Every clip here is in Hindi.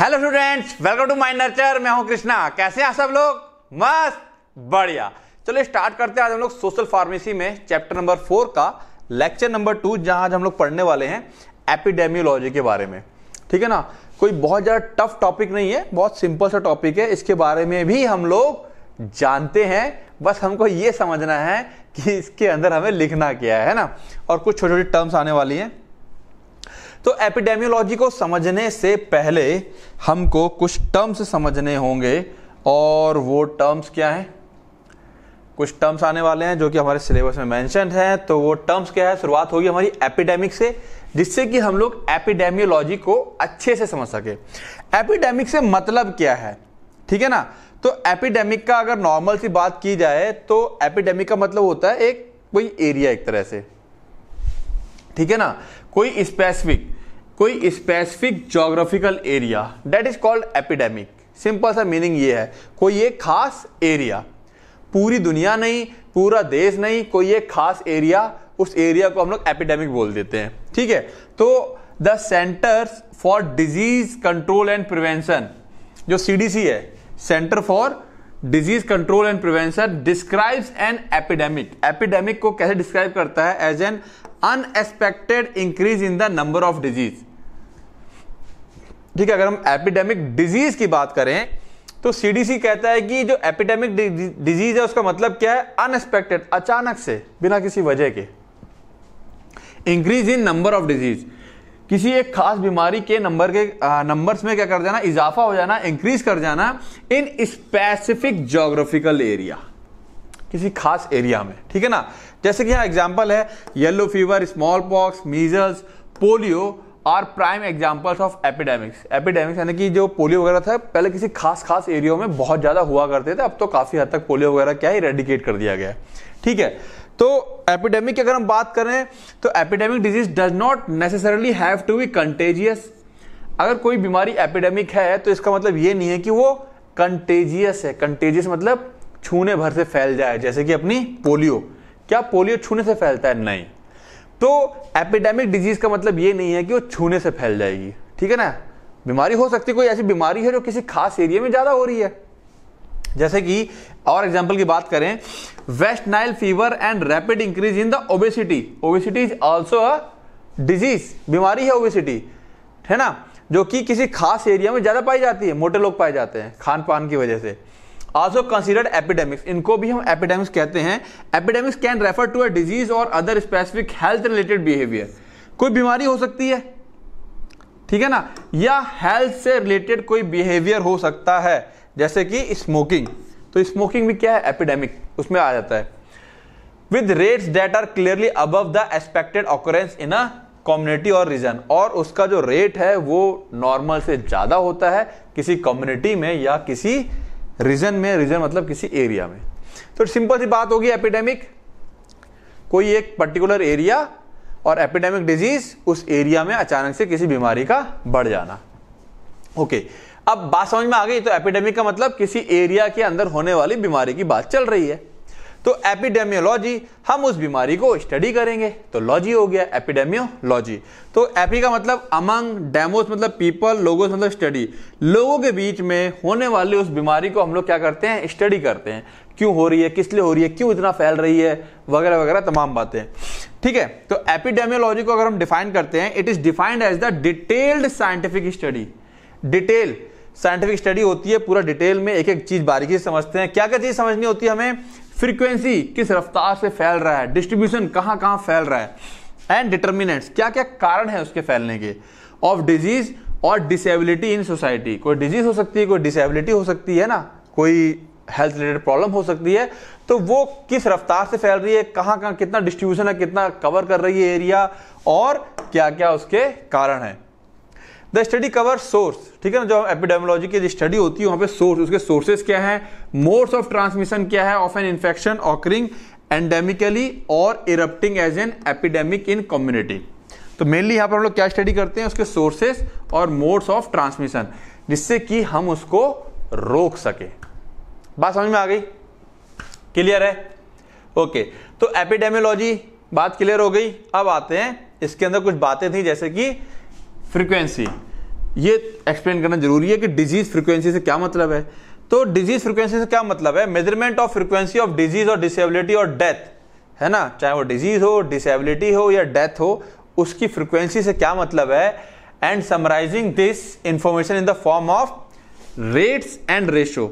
Hello students welcome to my Nurture मैं हूं कृष्णा कैसे हैं सब लोग मस्त बढ़िया चलो स्टार्ट करते हैं आज हम लोग सोशल फार्मेसी में चैप्टर नंबर फोर का लेक्चर नंबर टू जहां आज हम लोग पढ़ने वाले हैं एपिडेमियोलॉजी के बारे में ठीक है ना कोई बहुत ज़्यादा टफ टॉपिक नहीं है बहुत सिंपल सा टॉपिक है इसके बारे में भी हम लोग जानते हैं बस हमको ये समझना है कि इसके अंदर हमें लिखना क्या है ना और कुछ छोटी छोटी टर्म्स आने वाली हैं तो एपिडेमियोलॉजी को समझने से पहले हमको कुछ टर्म्स समझने होंगे और वो टर्म्स क्या हैं कुछ टर्म्स आने वाले हैं जो कि हमारे सिलेबस में मेंशन हैं तो वो टर्म्स क्या है शुरुआत होगी हमारी एपिडेमिक से जिससे कि हम लोग एपिडेमियोलॉजी को अच्छे से समझ सके एपिडेमिक से मतलब क्या है ठीक है ना तो एपिडेमिक का अगर नॉर्मल सी बात की जाए तो एपिडेमिक का मतलब होता है एक कोई एरिया एक तरह से ठीक है ना कोई स्पेसिफिक कोई specific geographical area that is called epidemic simple सा मीनिंग ये है कोई एक खास एरिया पूरी दुनिया नहीं पूरा देश नहीं कोई एक खास एरिया उस एरिया को हम लोग एपिडेमिक बोल देते हैं ठीक है तो the centres for disease control and prevention जो सीडीसी है centre for disease control and prevention describes an epidemic epidemic को कैसे डिस्क्राइब करता है as an unexpected increase in the number of disease ठीक है अगर हम एपिडेमिक डिजीज की बात करें तो सीडीसी कहता है कि जो एपिडेमिक डिजीज है उसका मतलब क्या है अनएक्सपेक्टेड अचानक से बिना किसी वजह के increase in number of disease किसी एक खास बीमारी के नंबर के नंबर्स में क्या कर जाना इजाफा हो जाना इंक्रीज कर जाना इन स्पेसिफिक जोग्राफिकल एरिया किसी खास एरिया में ठीक है ना जैसे कि यहाँ एग्जाम्पल है yellow fever smallpox measles polio are prime examples of epidemics epidemics यानी कि जो पोलियो वगैरह था पहले किसी खास खास एरियो में बहुत ज़्यादा हुआ करते थे अब तो काफ़ी हद तक पोलियो वगैरह क्या है रेडिकेट कर दिया गया ठीक है तो एपिडेमिक की अगर हम बात करें तो epidemic disease does not necessarily have to be contagious अगर कोई बीमारी एपिडेमिक है तो इसका मतलब ये नहीं है कि वो कंटेजियस है कंटेजियस मतलब छूने भर से फैल जाए जैसे कि अपनी पोलियो क्या पोलियो छूने से फैलता है नहीं तो एपिडेमिक डिजीज का मतलब ये नहीं है कि वो छूने से फैल जाएगी ठीक है ना बीमारी हो सकती है कोई ऐसी बीमारी है जो किसी खास एरिया में ज़्यादा हो रही है जैसे कि और एग्जाम्पल की बात करें West Nile fever and rapid increase in the obesity obesity is also a disease बीमारी है ओबेसिटी है ना जो कि किसी खास एरिया में ज़्यादा पाई जाती है मोटे लोग पाए जाते हैं खान पान की वजह से आल्सो कंसिडर्ड एपिडेमिक्स इनको भी हम एपिडेमिक्स कहते हैं epidemics can refer to a disease और other specific health related behaviour कोई बीमारी हो सकती है ठीक है ना या हेल्थ से रिलेटेड कोई बिहेवियर हो सकता है जैसे कि स्मोकिंग तो स्मोकिंग भी क्या है एपिडेमिक उसमें आ जाता है with rates that are clearly above the expected occurrence in a community और रीजन और उसका जो रेट है वो नॉर्मल से ज़्यादा होता है किसी कम्युनिटी में या किसी रीजन में रीजन मतलब किसी एरिया में तो सिंपल सी बात होगी एपिडेमिक कोई एक पर्टिकुलर एरिया और एपिडेमिक डिजीज उस एरिया में अचानक से किसी बीमारी का बढ़ जाना ओके अब बात समझ में आ गई तो एपिडेमिक का मतलब किसी एरिया के अंदर होने वाली बीमारी की बात चल रही है तो एपिडेमियोलॉजी हम उस बीमारी को स्टडी करेंगे तो लॉजी हो गया एपिडेमियोलॉजी तो एपी का मतलब अमंग डेमोस मतलब पीपल लोगों मतलब स्टडी लोगों के बीच में होने वाली उस बीमारी को हम लोग क्या करते हैं स्टडी करते हैं क्यों हो रही है किस लिए हो रही है क्यों इतना फैल रही है वगैरह वगैरह तमाम बातें ठीक है तो एपिडेमियोलॉजी को अगर हम डिफाइन करते हैं it is defined as the detailed scientific study detail scientific study होती है पूरा डिटेल में एक एक चीज बारीकी से समझते हैं क्या क्या चीज समझनी होती है हमें फ्रीक्वेंसी किस रफ्तार से फैल रहा है डिस्ट्रीब्यूशन कहाँ कहाँ फैल रहा है एंड डिटर्मिनेंट्स क्या क्या कारण है उसके फैलने के ऑफ डिजीज और डिसेबिलिटी इन सोसाइटी कोई डिजीज हो सकती है कोई डिसेबिलिटी हो सकती है ना कोई हेल्थ रिलेटेड प्रॉब्लम हो सकती है तो वो किस रफ्तार से फैल रही है कहाँ कहाँ कितना डिस्ट्रीब्यूशन है कितना कवर कर रही है एरिया और क्या क्या उसके कारण है द स्टडी कवर सोर्स ठीक है ना जो एपिडेमोलॉजी की स्टडी होती है वहां पे सोर्स उसके सोर्सेस क्या है मोड्स ऑफ ट्रांसमिशन क्या है of an infection occurring endemically और erupting as an epidemic in community तो मेनली यहां पर हम लोग क्या स्टडी करते हैं उसके सोर्सेस और मोड्स ऑफ ट्रांसमिशन जिससे कि हम उसको रोक सके बात समझ में आ गई क्लियर है ओके तो एपिडेमियोलॉजी बात क्लियर हो गई अब आते हैं इसके अंदर कुछ बातें थी जैसे कि फ्रीक्वेंसी ये एक्सप्लेन करना जरूरी है कि डिजीज फ्रीक्वेंसी से क्या मतलब है तो डिजीज फ्रीक्वेंसी से क्या मतलब है measurement of frequency of disease और डिसेबिलिटी और डेथ है ना चाहे वो डिजीज हो डिसेबिलिटी हो या डेथ हो उसकी फ्रीक्वेंसी से क्या मतलब है and summarising this information in the form of rates and ratio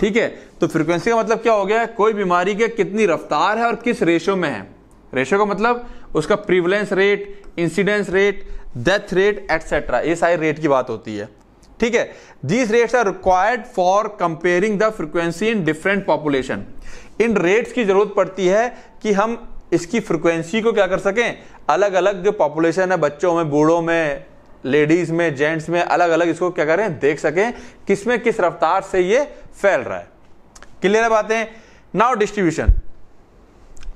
ठीक है तो फ्रीक्वेंसी का मतलब क्या हो गया कोई बीमारी के कितनी रफ्तार है और किस रेशो में है रेशो का मतलब उसका prevalence rate incidence rate death rate etcetera ये सारी रेट की बात होती है ठीक है these rates are required for comparing the frequency in different population in rates की जरूरत पड़ती है कि हम इसकी फ्रिक्वेंसी को क्या कर सकें अलग अलग जो पॉपुलेशन है बच्चों में बूढ़ों में लेडीज में जेंट्स में अलग अलग इसको क्या करें देख सकें किसमें किस रफ्तार से ये फैल रहा है क्लियर है बातें नाउ डिस्ट्रीब्यूशन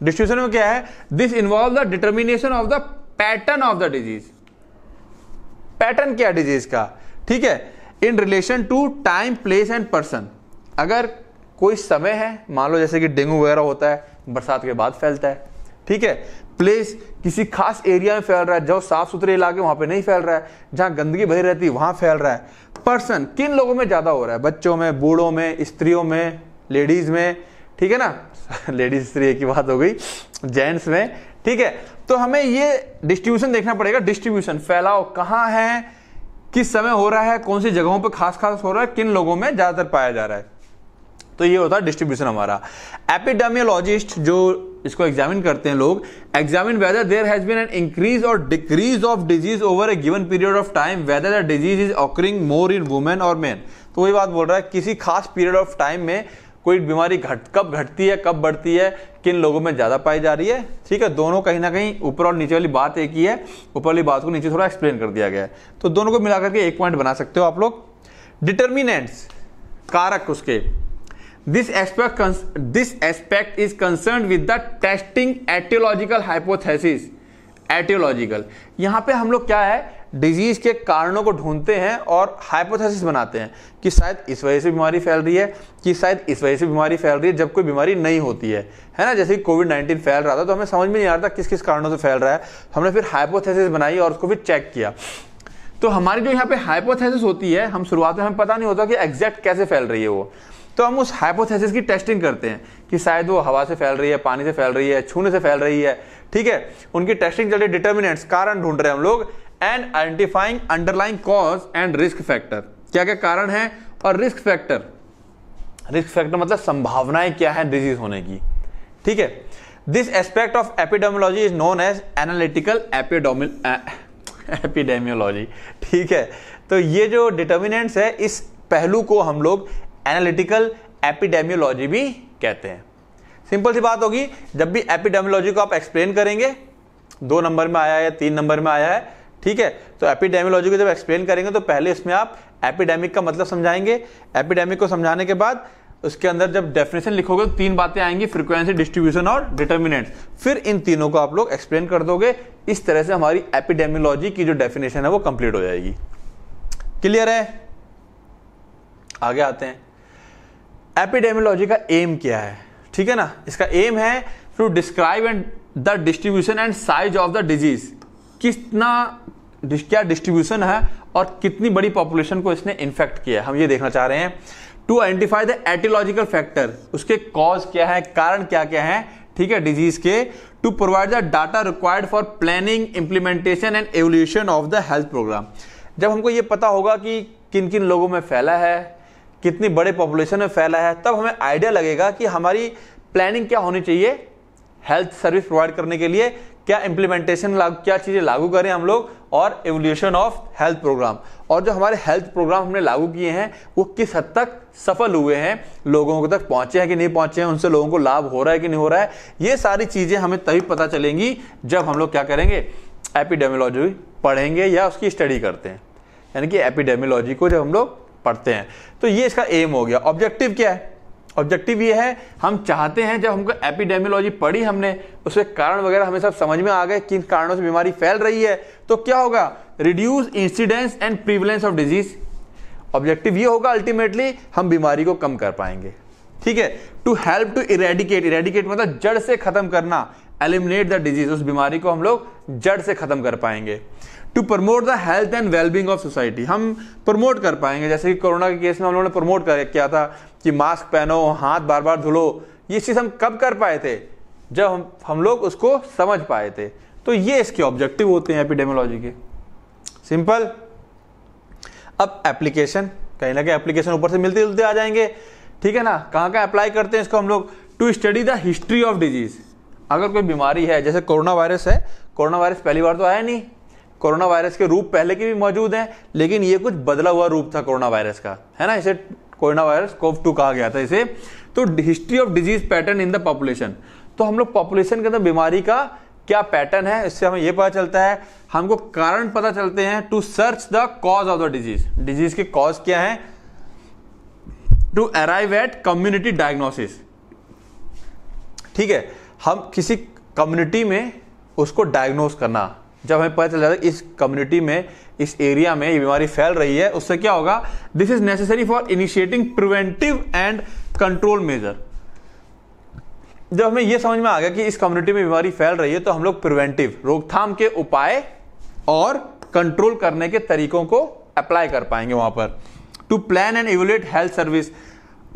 डिस्ट्रीब्यूशन में क्या है this involve the determination of the pattern of the disease pattern क्या डिजीज का ठीक है in relation to time place and person अगर कोई समय है मान लो जैसे कि डेंगू वगैरह होता है बरसात के बाद फैलता है ठीक है प्लेस किसी खास एरिया में फैल रहा है जो साफ सुथरे इलाके वहां पे नहीं फैल रहा है जहां गंदगी भरी रहती है वहां फैल रहा है पर्सन किन लोगों में ज्यादा हो रहा है बच्चों में बूढ़ों में स्त्रियों में लेडीज में ठीक है ना लेडीज स्त्री की बात हो गई जेंट्स में ठीक है तो हमें ये डिस्ट्रीब्यूशन देखना पड़ेगा डिस्ट्रीब्यूशन फैलाव कहाँ है किस समय हो रहा है कौन सी जगहों पर खास खास हो रहा है किन लोगों में ज़्यादातर पाया जा रहा है तो ये होता है डिस्ट्रीब्यूशन हमारा एपिडेमियोलॉजिस्ट जो इसको एग्जामिन करते हैं लोग examine whether there has been an increase और decrease of disease over a given period of time whether the disease is occurring more in women और मेन तो वही बात बोल रहा है किसी खास पीरियड ऑफ टाइम में कोई बीमारी घट कब घटती है कब बढ़ती है किन लोगों में ज़्यादा पाई जा रही है ठीक है दोनों कहीं ना कहीं ऊपर और नीचे वाली बात एक ही है ऊपर वाली बात को नीचे थोड़ा एक्सप्लेन कर दिया गया है तो दोनों को मिला करके एक पॉइंट बना सकते हो आप लोग डिटर्मिनेंट्स कारक उसके this aspect this aspect is concern with the testing aetiological hypothesis aetiological यहां पे हम लोग क्या है डिजीज के कारणों को ढूंढते हैं और हाइपोथेसिस बनाते हैं कि शायद इस वजह से बीमारी फैल रही है कि शायद इस वजह से बीमारी फैल रही है जब कोई बीमारी नहीं होती है है ना जैसे कोविड नाइन्टीन फैल रहा था तो हमें समझ में नहीं आ रहा था किस किस कारणों से फैल रहा है तो हमने फिर हाइपोथेसिस बनाई और उसको फिर चेक किया तो हमारी जो यहाँ पे हाइपोथेसिस होती है हम शुरुआत में हमें पता नहीं होता कि एग्जैक्ट कैसे फैल रही है वो तो हम उस हाइपोथेसिस की टेस्टिंग करते हैं कि शायद वो हवा से फैल रही है पानी से फैल रही है छूने से फैल रही है ठीक है उनकी टेस्टिंग चल रही है डिटर्मिनेंट्स कारण ढूंढ रहे हैं हम लोग and identifying underlying cause and risk factor क्या क्या कारण है और रिस्क फैक्टर रिस्क फैक्टर मतलब संभावनाएं क्या है डिजीज होने की ठीक है this aspect of epidemiology is known as analytical epidemiology ठीक है तो ये जो डिटर्मिनेंट्स है इस पहलू को हम लोग एनालिटिकल एपिडेमियोलॉजी भी कहते हैं सिंपल सी बात होगी जब भी एपिडेमियोलॉजी को आप एक्सप्लेन करेंगे दो नंबर में आया है तीन नंबर में आया है ठीक है तो एपिडेमियोलॉजी को जब एक्सप्लेन करेंगे तो पहले इसमें आप एपिडेमिक का मतलब समझाएंगे एपिडेमिक को समझाने के बाद उसके अंदर जब डेफिनेशन लिखोगे तो तीन बातें आएंगी फ्रीक्वेंसी डिस्ट्रीब्यूशन और डिटर्मिनेंट फिर इन तीनों को आप लोग एक्सप्लेन कर दोगे इस तरह से हमारी एपिडेमियोलॉजी की जो डेफिनेशन है वो कंप्लीट हो जाएगी क्लियर है आगे आते हैं एपिडेमियोलॉजी का एम क्या है ठीक है ना इसका एम है to describe and the distribution and size of the disease कितना क्या डिस्ट्रीब्यूशन है और कितनी बड़ी पॉपुलेशन को इसने इन्फेक्ट किया है हम ये देखना चाह रहे हैं to identify the aetiological factor उसके कॉज क्या है कारण क्या क्या है ठीक है डिजीज के to provide the data required for planning implementation and evolution of the health programme जब हमको ये पता होगा कि किन किन लोगों में फैला है कितनी बड़े पॉपुलेशन में फैला है तब हमें आइडिया लगेगा कि हमारी प्लानिंग क्या होनी चाहिए हेल्थ सर्विस प्रोवाइड करने के लिए क्या इंप्लीमेंटेशन क्या चीज़ें लागू करें हम लोग और एवोल्यूशन ऑफ हेल्थ प्रोग्राम और जो हमारे हेल्थ प्रोग्राम हमने लागू किए हैं वो किस हद तक सफल हुए हैं लोगों को तक पहुंचे हैं कि नहीं पहुंचे हैं उनसे लोगों को लाभ हो रहा है कि नहीं हो रहा है ये सारी चीज़ें हमें तभी पता चलेंगी जब हम लोग क्या करेंगे एपिडेमियोलॉजी पढ़ेंगे या उसकी स्टडी करते हैं यानी कि एपिडेमियोलॉजी को जब हम लोग पढ़ते हैं तो ये इसका एम हो गया ऑब्जेक्टिव क्या है ऑब्जेक्टिव ये है हम चाहते हैं जब हमको एपिडेमियोलॉजी पढ़ी हमने उसके कारण वगैरह हमें सब समझ में आ गए किन कारणों से बीमारी फैल रही है तो क्या होगा reduce incidence and prevalence of disease objective ये होगा अल्टीमेटली हम बीमारी को कम कर पाएंगे ठीक है to help to eradicate eradicate मतलब जड़ से खत्म करना एलिमिनेट द डिजीज उस बीमारी को हम लोग जड़ से खत्म कर पाएंगे to promote the health and wellbeing of society हम प्रमोट कर पाएंगे जैसे कि कोरोना के केस में हम लोगों ने प्रमोट कर किया था कि मास्क पहनो हाथ बार बार धुलो ये चीज़ हम कब कर पाए थे जब हम हम लोग उसको समझ पाए थे तो ये इसके ऑब्जेक्टिव होते हैं एपिडेमोलॉजी के सिंपल अब एप्लीकेशन कहीं ना कहीं एप्लीकेशन ऊपर से मिलते जुलते आ जाएंगे ठीक है ना कहाँ कहाँ अप्लाई करते हैं इसको हम लोग to study the history of disease अगर कोई बीमारी है जैसे कोरोना वायरस है कोरोना वायरस पहली बार तो आया नहीं कोरोना वायरस के रूप पहले के भी मौजूद हैं लेकिन ये कुछ बदला हुआ रूप था कोरोना वायरस का है ना इसे कोरोना वायरस कोव टू कहा गया था इसे तो history of disease pattern in the population तो हम लोग पॉपुलेशन के अंदर बीमारी का क्या पैटर्न है इससे हमें यह पता चलता है हमको कारण पता चलते हैं to search the cause of the disease disease के कॉज क्या है to arrive at community diagnosis ठीक है हम किसी कम्युनिटी में उसको डायग्नोस करना जब हमें पता चला इस कम्युनिटी में इस एरिया में ये बीमारी फैल रही है उससे क्या होगा this is necessary for initiating preventive and control measure जब हमें यह समझ में आ गया कि इस कम्युनिटी में बीमारी फैल रही है तो हम लोग प्रिवेंटिव रोकथाम के उपाय और कंट्रोल करने के तरीकों को अप्लाई कर पाएंगे वहां पर to plan and evaluate health service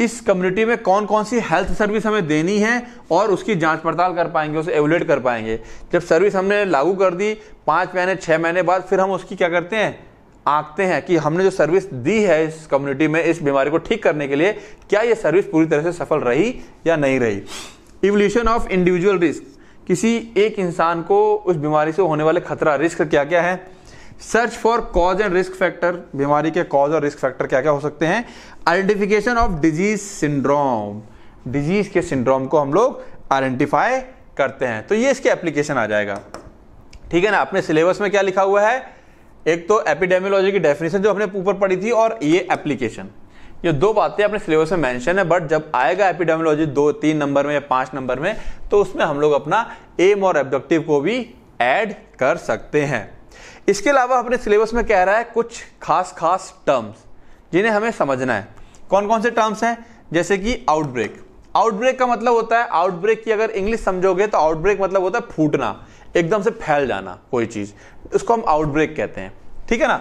इस कम्युनिटी में कौन कौन सी हेल्थ सर्विस हमें देनी है और उसकी जांच पड़ताल कर पाएंगे उसे एवलेट कर पाएंगे जब सर्विस हमने लागू कर दी पाँच महीने छः महीने बाद फिर हम उसकी क्या करते हैं आंकते हैं कि हमने जो सर्विस दी है इस कम्युनिटी में इस बीमारी को ठीक करने के लिए क्या ये सर्विस पूरी तरह से सफल रही या नहीं रही इवोल्यूशन ऑफ इंडिविजुअल रिस्क किसी एक इंसान को उस बीमारी से होने वाले खतरा रिस्क क्या क्या है search for cause and risk factor बीमारी के कॉज और रिस्क फैक्टर क्या क्या हो सकते हैं identification of disease syndrome disease के सिंड्रोम को हम लोग आइडेंटिफाई करते हैं तो ये इसके एप्लीकेशन आ जाएगा ठीक है ना अपने सिलेबस में क्या लिखा हुआ है एक तो एपिडेमियोलॉजी की डेफिनेशन जो हमने ऊपर पढ़ी थी और ये एप्लीकेशन ये दो बातें अपने सिलेबस में मेंशन है बट जब आएगा एपिडेमियोलॉजी दो तीन नंबर में या पांच नंबर में तो उसमें हम लोग अपना एम और ऑब्जेक्टिव को भी ऐड कर सकते हैं इसके अलावा अपने सिलेबस में कह रहा है कुछ खास खास टर्म्स जिन्हें हमें समझना है कौन कौन से टर्म्स हैं जैसे कि आउटब्रेक आउटब्रेक का मतलब होता है आउटब्रेक की अगर इंग्लिश समझोगे तो आउटब्रेक मतलब होता है फूटना एकदम से फैल जाना कोई चीज उसको हम आउटब्रेक कहते हैं ठीक है ना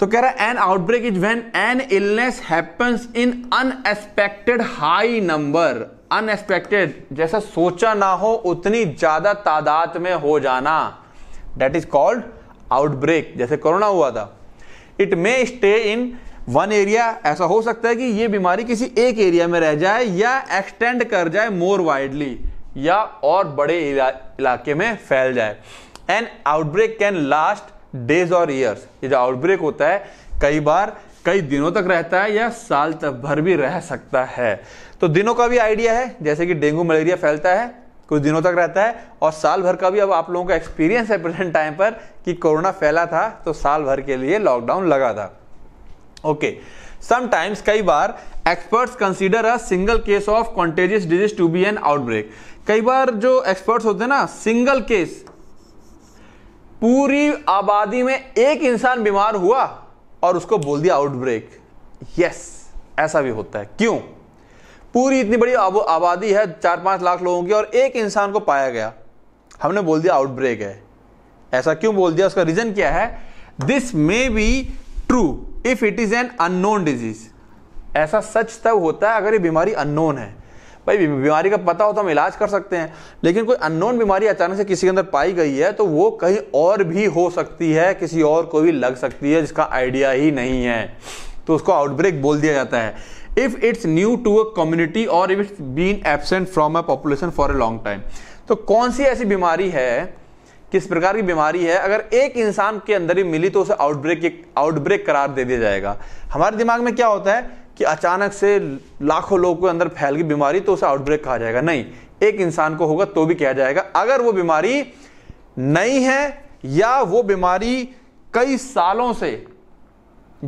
तो कह रहा है an outbreak is when an illness happens in unexpected high number unexpected जैसा सोचा ना हो उतनी ज्यादा तादाद में हो जाना डेट इज कॉल्ड आउटब्रेक जैसे कोरोना हुआ था it may stay in one area ऐसा हो सकता है कि ये बीमारी किसी एक एरिया में रह जाए या एक्सटेंड कर जाए मोर वाइडली या और बड़े इलाके में फैल जाए and outbreak can last days और ईयर्स ये जो आउटब्रेक होता है कई बार कई दिनों तक रहता है या साल तक भर भी रह सकता है तो दिनों का भी आइडिया है जैसे कि डेंगू मलेरिया फैलता है कुछ दिनों तक रहता है और साल भर का भी अब आप लोगों का एक्सपीरियंस है प्रेजेंट टाइम पर कि कोरोना फैला था तो साल भर के लिए लॉकडाउन लगा था ओके समटाइम्स कई बार experts consider a single case of contagious disease to be an outbreak कई बार जो एक्सपर्ट्स होते हैं ना सिंगल केस पूरी आबादी में एक इंसान बीमार हुआ और उसको बोल दिया आउटब्रेक यस ऐसा भी होता है क्यों पूरी इतनी बड़ी आबादी है चार पांच लाख लोगों की और एक इंसान को पाया गया हमने बोल दिया आउटब्रेक है ऐसा क्यों बोल दिया उसका रीजन क्या है this may be true if it is an unknown disease ऐसा सच तब होता है अगर ये बीमारी अननोन है भाई बीमारी का पता हो तो हम इलाज कर सकते हैं लेकिन कोई अननोन बीमारी अचानक से किसी के अंदर पाई गई है तो वो कहीं और भी हो सकती है किसी और को भी लग सकती है जिसका आइडिया ही नहीं है तो उसको आउटब्रेक बोल दिया जाता है if it's new to a community और if it's been absent from a population for a long time तो कौन सी ऐसी बीमारी है किस प्रकार की बीमारी है अगर एक इंसान के अंदर ही मिली तो उसे आउटब्रेक आउटब्रेक करार दे दिया जाएगा हमारे दिमाग में क्या होता है कि अचानक से लाखों लोगों के अंदर फैल गई बीमारी तो उसे आउटब्रेक कहा जाएगा नहीं एक इंसान को होगा तो भी कहा जाएगा अगर वो बीमारी नहीं है या वो बीमारी कई सालों से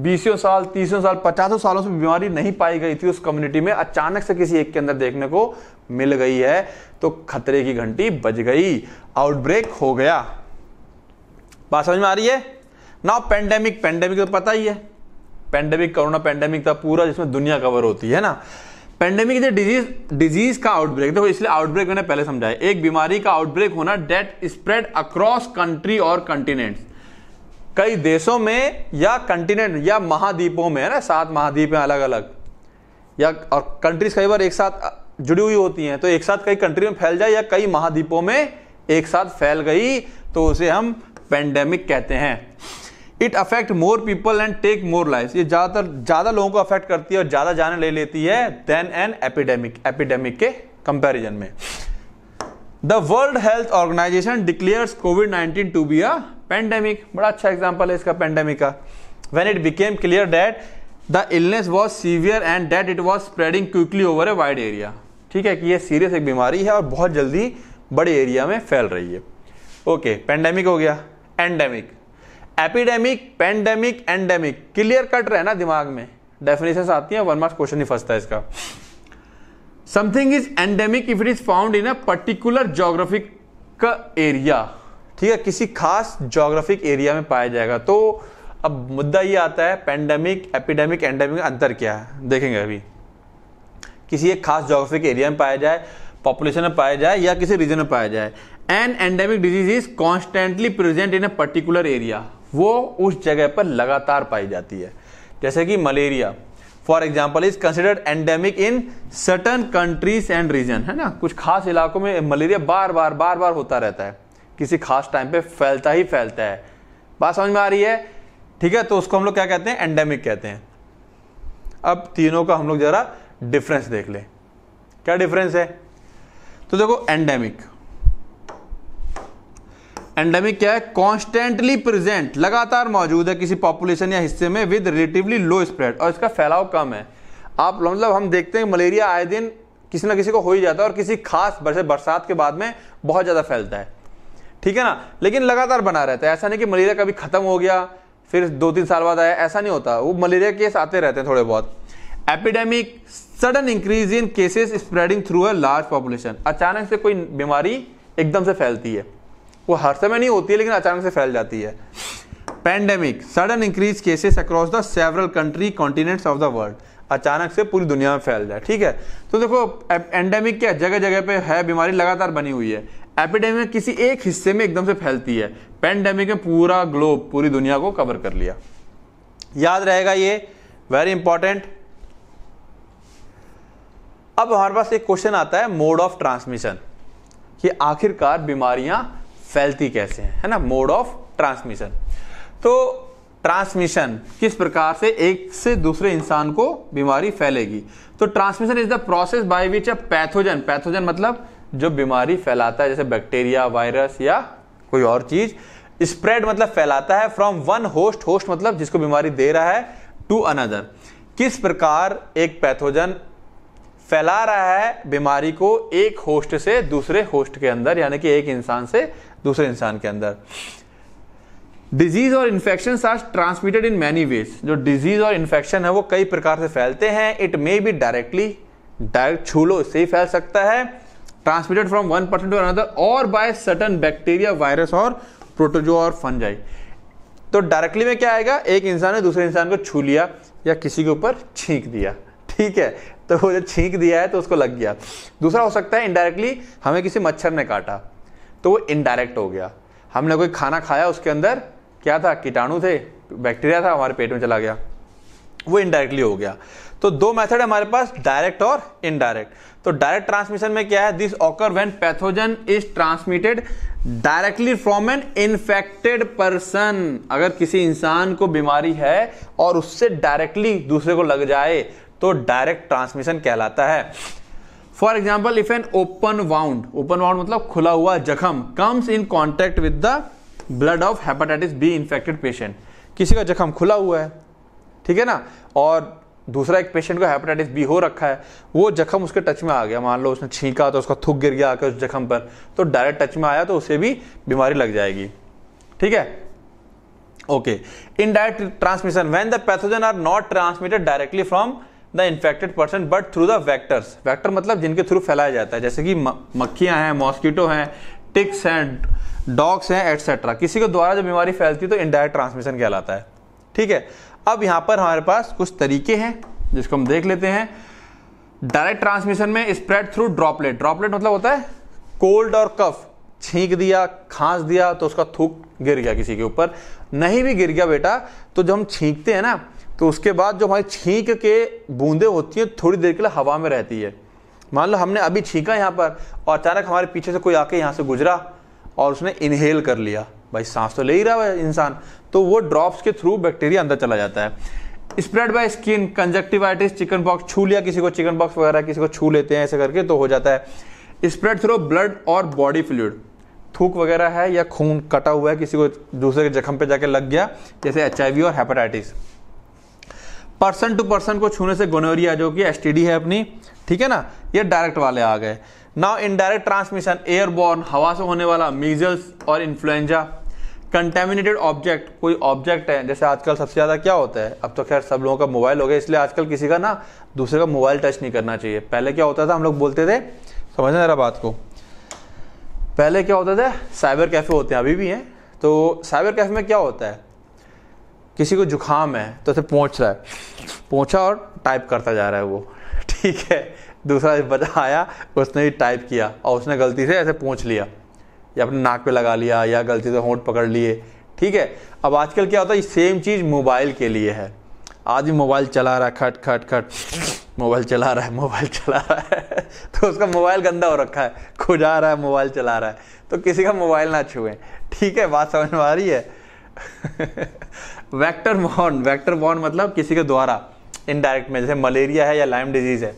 बीसों साल तीसों साल पचासों सालों से बीमारी नहीं पाई गई थी उस कम्युनिटी में अचानक से किसी एक के अंदर देखने को मिल गई है तो खतरे की घंटी बज गई आउटब्रेक हो गया बात समझ में आ रही है ना पेंडेमिक पेंडेमिक तो पता ही है पेंडेमिक कोरोना पेंडेमिक था पूरा जिसमें दुनिया कवर होती है ना पेंडेमिक डिजीज डिजीज का आउटब्रेक देखो इसलिए आउटब्रेक मैंने पहले समझाया एक बीमारी का आउटब्रेक होना डेट स्प्रेड अक्रॉस कंट्री और कंटिनेंट्स कई देशों में या कंटिनेंट या महाद्वीपों में है ना सात महाद्वीप हैं अलग अलग या और कंट्रीज कई बार एक साथ जुड़ी हुई होती हैं तो एक साथ कई कंट्री में फैल जाए या कई महाद्वीपों में एक साथ फैल गई तो उसे हम पेंडेमिक कहते हैं it affect more people and take more life ये ज़्यादातर ज़्यादा लोगों को अफेक्ट करती है और ज़्यादा जाने ले लेती है देन एन एपिडेमिक एपिडेमिक के कंपेरिजन में the World Health Organisation declares COVID nineteen to be a pandemic बड़ा अच्छा एग्जाम्पल है इसका पेंडेमिक का when it became clear that the illness was severe and that it was spreading quickly over a wide area ठीक है कि ये सीरियस एक बीमारी है और बहुत जल्दी बड़े एरिया में फैल रही है ओके पेंडेमिक हो गया endemic epidemic pandemic endemic clear cut रहे ना दिमाग में डेफिनेशन आती है वन मार्क्स क्वेश्चन ही फंसता है इसका something is endemic if it is found in a particular geographic area ठीक है किसी खास जोग्राफिक एरिया में पाया जाएगा तो अब मुद्दा ये आता है पेंडेमिक एपिडेमिक एंडेमिक अंतर क्या है देखेंगे अभी किसी एक खास जोग्राफिक एरिया में पाया जाए पॉपुलेशन में पाया जाए या किसी रीजन में पाया जाए an endemic disease is constantly present in a particular area वो उस जगह पर लगातार पाई जाती है जैसे कि malaria for example is considered endemic in certain countries and region है ना कुछ खास इलाकों में मलेरिया बार बार बार बार होता रहता है किसी खास टाइम पे फैलता ही फैलता है बात समझ में आ रही है ठीक है तो उसको हम लोग क्या कहते हैं एंडेमिक कहते हैं अब तीनों का हम लोग जरा डिफरेंस देख ले क्या डिफरेंस है तो देखो एंडेमिक एंडेमिक क्या है कॉन्स्टेंटली प्रेजेंट लगातार मौजूद है किसी पॉपुलेशन या हिस्से में विद रिलेटिवली लो स्प्रेड और इसका फैलाव कम है आप मतलब हम देखते हैं मलेरिया आए दिन किसी ना किसी को हो ही जाता है और किसी खास बरसात के बाद में बहुत ज़्यादा फैलता है ठीक है ना लेकिन लगातार बना रहता है ऐसा नहीं कि मलेरिया कभी खत्म हो गया फिर दो तीन साल बाद आया ऐसा नहीं होता वो मलेरिया केस आते रहते हैं थोड़े बहुत epidemic sudden increase in cases spreading through a large population अचानक से कोई बीमारी एकदम से फैलती है वो हर समय नहीं होती है लेकिन अचानक से फैल जाती है pandemic sudden increase cases across the several country continents of the world अचानक से पूरी दुनिया में फैल जाए ठीक है तो देखो एंडेमिक क्या जगह जगह पे है बीमारी लगातार बनी हुई है एपिडेमिक किसी एक हिस्से में एकदम से फैलती है पेंडेमिक में पूरा ग्लोब पूरी दुनिया को कवर कर लिया याद रहेगा ये वेरी इंपॉर्टेंट अब हमारे पास एक क्वेश्चन आता है मोड ऑफ ट्रांसमिशन कि आखिरकार बीमारियां फैलती कैसे हैं है ना मोड ऑफ ट्रांसमिशन तो ट्रांसमिशन किस प्रकार से एक से दूसरे इंसान को बीमारी फैलेगी तो transmission is the process by which a pathogen pathogen मतलब जो बीमारी फैलाता है जैसे बैक्टीरिया वायरस या कोई और चीज स्प्रेड मतलब फैलाता है फ्रॉम वन होस्ट होस्ट मतलब जिसको बीमारी दे रहा है टू अनदर किस प्रकार एक पैथोजन फैला रहा है बीमारी को एक होस्ट से दूसरे होस्ट के अंदर यानी कि एक इंसान से दूसरे इंसान के अंदर डिजीज और infection are transmitted in many ways जो डिजीज और इन्फेक्शन है वो कई प्रकार से फैलते हैं it may be directly direct छूलो इससे ही फैल सकता है transmitted from one person to another और बाय सर्टन बैक्टीरिया वायरस और प्रोटोजो और फंजाई तो डायरेक्टली में क्या आएगा एक इंसान ने दूसरे इंसान को छू लिया या किसी के ऊपर छींक दिया ठीक है तो वो जो छींक दिया है तो उसको लग गया दूसरा हो सकता है इनडायरेक्टली हमें किसी मच्छर ने काटा तो वो इनडायरेक्ट हो गया हमने कोई खाना खाया उसके अंदर क्या था कीटाणु थे बैक्टीरिया था हमारे पेट में चला गया वो इनडायरेक्टली हो गया तो दो मेथड हमारे पास डायरेक्ट और इनडायरेक्ट तो डायरेक्ट ट्रांसमिशन में क्या है this occur when pathogen is transmitted directly from an infected person अगर किसी इंसान को बीमारी है और उससे डायरेक्टली दूसरे को लग जाए तो डायरेक्ट ट्रांसमिशन कहलाता है for example if an open wound open wound मतलब खुला हुआ जख्म comes in contact with the blood of hepatitis B infected patient किसी का जख्म खुला हुआ है ठीक है ना और दूसरा एक पेशेंट को हेपेटाइटिस बी हो रखा है वो जख्म उसके टच में आ गया मान लो उसने छींका तो उसका थुक गिर गया आकर उस जख्म पर तो डायरेक्ट टच में आया तो उसे भी बीमारी लग जाएगी ठीक है okay indirect transmission when the pathogen are not transmitted directly from the infected person but through the vectors vector मतलब जिनके थ्रू फैलाया जाता है जैसे कि मक्खियां हैं मॉस्किटो हैं टिक्स हैं डॉग्स हैं एटसेट्रा किसी के द्वारा जब बीमारी फैलती है तो इनडायरेक्ट ट्रांसमिशन कहलाता है ठीक है अब यहाँ पर हमारे पास कुछ तरीके हैं जिसको हम देख लेते हैं डायरेक्ट ट्रांसमिशन में स्प्रेड थ्रू ड्रॉपलेट ड्रॉपलेट मतलब होता है कोल्ड और कफ छींक दिया खांस दिया तो उसका थूक गिर गया किसी के ऊपर नहीं भी गिर गया बेटा तो जब हम छींकते हैं ना तो उसके बाद जो हमारी छींक के बूंदे होती हैं थोड़ी देर के लिए हवा में रहती है मान लो हमने अभी छींका यहाँ पर और अचानक हमारे पीछे से कोई आके यहाँ से गुजरा और उसने इनहेल कर लिया भाई सांस तो ले ही रहा है इंसान तो वो ड्रॉप्स के थ्रू बैक्टीरिया अंदर चला जाता है spread by skin conjunctivitis chickenpox छू लिया किसी को चिकन पॉक्स वगैरह किसी को छू लेते हैं ऐसे करके तो हो जाता है स्प्रेड थ्रू ब्लड और बॉडी फ्लूड थूक वगैरह है या खून कटा हुआ है किसी को दूसरे के जख्म पे जाके लग गया जैसे एच और हेपेटाइटिस पर्सन टू पर्सन को छूने से गोनोरिया जो कि एस है अपनी ठीक है ना ये डायरेक्ट वाले आ गए नाउ इनडायरेक्ट ट्रांसमिशन एयरबॉर्न हवा से होने वाला मीजल्स और इन्फ्लुएंजा कंटेमिनेटेड ऑब्जेक्ट कोई ऑब्जेक्ट है जैसे आजकल सबसे ज़्यादा क्या होता है अब तो खैर सब लोगों का मोबाइल हो गया इसलिए आजकल किसी का ना दूसरे का मोबाइल टच नहीं करना चाहिए पहले क्या होता था हम लोग बोलते थे समझना ज़रा बात को पहले क्या होता था साइबर कैफ़े होते हैं अभी भी हैं तो साइबर कैफ़े में क्या होता है किसी को जुकाम है तो उसे पहुँच रहा है पहुँचा और टाइप करता जा रहा है वो ठीक है दूसरा बचा आया उसने भी टाइप किया और उसने गलती से ऐसे पहुँच लिया या अपने नाक पे लगा लिया या गलती से होंठ पकड़ लिए ठीक है अब आजकल क्या होता है सेम चीज़ मोबाइल के लिए है आदमी मोबाइल चला रहा है खट खट खट मोबाइल चला रहा है मोबाइल चला रहा है तो उसका मोबाइल गंदा हो रखा है खुजा रहा है मोबाइल चला रहा है तो किसी का मोबाइल ना छुए ठीक है बात समझ में आ रही है वेक्टर बॉन वेक्टर बॉन मतलब किसी के द्वारा इनडायरेक्ट में जैसे मलेरिया है या लाइम डिजीज़ है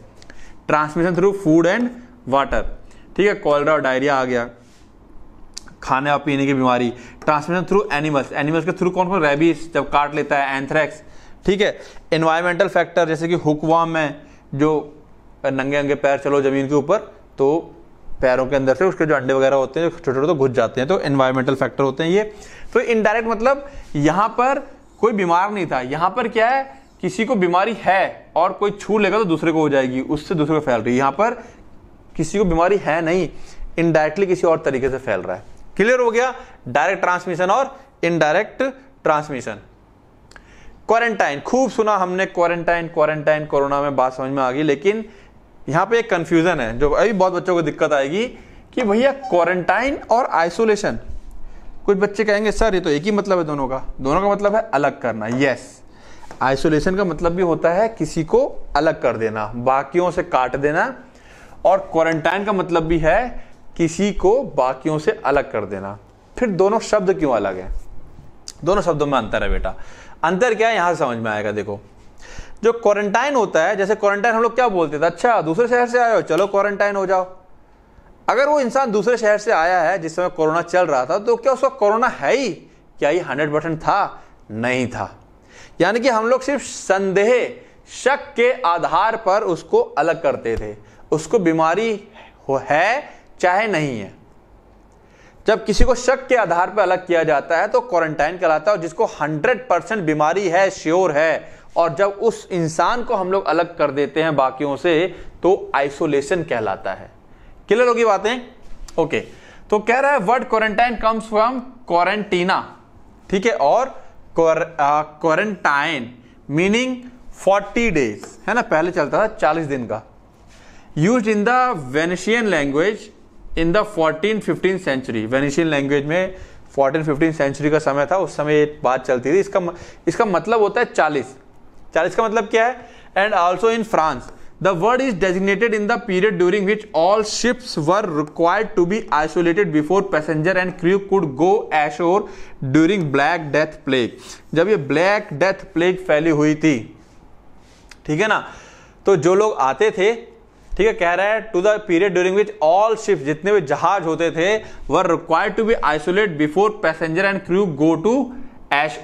transmission through food and water ठीक है कॉलरा और डायरिया आ गया खाने और पीने की बीमारी ट्रांसमिशन थ्रू एनिमल्स एनिमल्स के थ्रू कौन कौन रेबीज जब काट लेता है एंथ्रैक्स ठीक है इन्वायरमेंटल फैक्टर जैसे कि हुकवाम है जो नंगे नंगे पैर चलो ज़मीन के ऊपर तो पैरों के अंदर से उसके जो अंडे वगैरह होते हैं छोटे छोटे तो घुस जाते हैं तो इन्वायरमेंटल फैक्टर होते हैं ये तो इनडायरेक्ट मतलब यहाँ पर कोई बीमार नहीं था यहाँ पर क्या है किसी को बीमारी है और कोई छू लेगा तो दूसरे को हो जाएगी उससे दूसरे को फैल रही है यहाँ पर किसी को बीमारी है नहीं इनडायरेक्टली किसी और तरीके से फैल रहा है क्लियर हो गया डायरेक्ट ट्रांसमिशन और इनडायरेक्ट ट्रांसमिशन क्वारंटाइन खूब सुना हमने क्वारंटाइन क्वारंटाइन कोरोना में बात समझ में आ गई लेकिन यहां पे एक कंफ्यूजन है जो अभी बहुत बच्चों को दिक्कत आएगी कि भैया क्वारंटाइन और आइसोलेशन कुछ बच्चे कहेंगे सर ये तो एक ही मतलब है दोनों का दोनों का मतलब है अलग करना यस आइसोलेशन का मतलब भी होता है किसी को अलग कर देना बाकियों से काट देना और क्वारंटाइन का मतलब भी है किसी को बाकियों से अलग कर देना फिर दोनों शब्द क्यों अलग है दोनों शब्दों में अंतर है बेटा अंतर क्या है यहाँ समझ में आएगा देखो जो क्वारंटाइन होता है जैसे क्वारंटाइन हम लोग क्या बोलते थे अच्छा दूसरे शहर से आए हो चलो क्वारंटाइन हो जाओ अगर वो इंसान दूसरे शहर से आया है जिस समय कोरोना चल रहा था तो क्या उसका कोरोना है ही क्या ये हंड्रेड परसेंट था नहीं था यानी कि हम लोग सिर्फ संदेह शक के आधार पर उसको अलग करते थे उसको बीमारी है चाहे नहीं है जब किसी को शक के आधार पर अलग किया जाता है तो क्वारंटाइन कहलाता है और जिसको 100 परसेंट बीमारी है श्योर है और जब उस इंसान को हम लोग अलग कर देते हैं बाकियों से तो आइसोलेशन कहलाता है क्लियर होगी बातें ओके तो कह रहा है word quarantine comes from quarantena ठीक है और क्वारंटाइन मीनिंग 40 डेज है ना पहले चलता था 40 दिन का use in the Venetian language in the fourteen fifteen century Venetian language में फोर्टीन फिफ्टीन सेंचुरी का समय था उस समय ये बात चलती थी इसका इसका मतलब होता है चालीस चालीस का मतलब क्या है and also in France the word is designated in the period during which all ships were required to be isolated before passenger and crew could go ashore during black death plague जब ये ब्लैक डेथ प्लेग फैली हुई थी ठीक है ना तो जो लोग आते थे ठीक है कह रहा है to the period during which all ship जितने भी जहाज होते थे were required to be isolate before passenger and crew go to ash